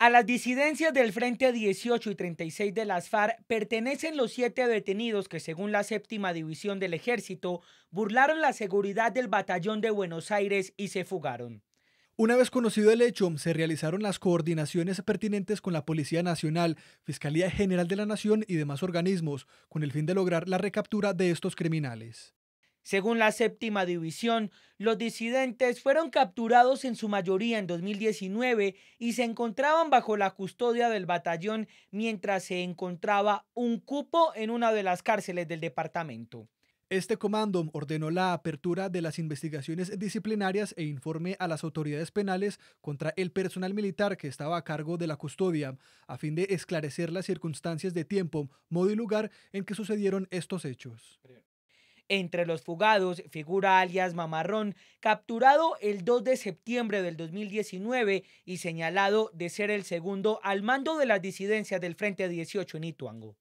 A las disidencias del Frente 18 y 36 de las FARC pertenecen los siete detenidos que, según la séptima división del ejército, burlaron la seguridad del batallón de Buenos Aires y se fugaron. Una vez conocido el hecho, se realizaron las coordinaciones pertinentes con la Policía Nacional, Fiscalía General de la Nación y demás organismos, con el fin de lograr la recaptura de estos criminales. Según la séptima división, los disidentes fueron capturados en su mayoría en 2019 y se encontraban bajo la custodia del batallón mientras se encontraba un cupo en una de las cárceles del departamento. Este comando ordenó la apertura de las investigaciones disciplinarias e informe a las autoridades penales contra el personal militar que estaba a cargo de la custodia, a fin de esclarecer las circunstancias de tiempo, modo y lugar en que sucedieron estos hechos. Entre los fugados figura alias Mamarrón, capturado el 2 de septiembre del 2019 y señalado de ser el segundo al mando de las disidencias del Frente 18 en Ituango.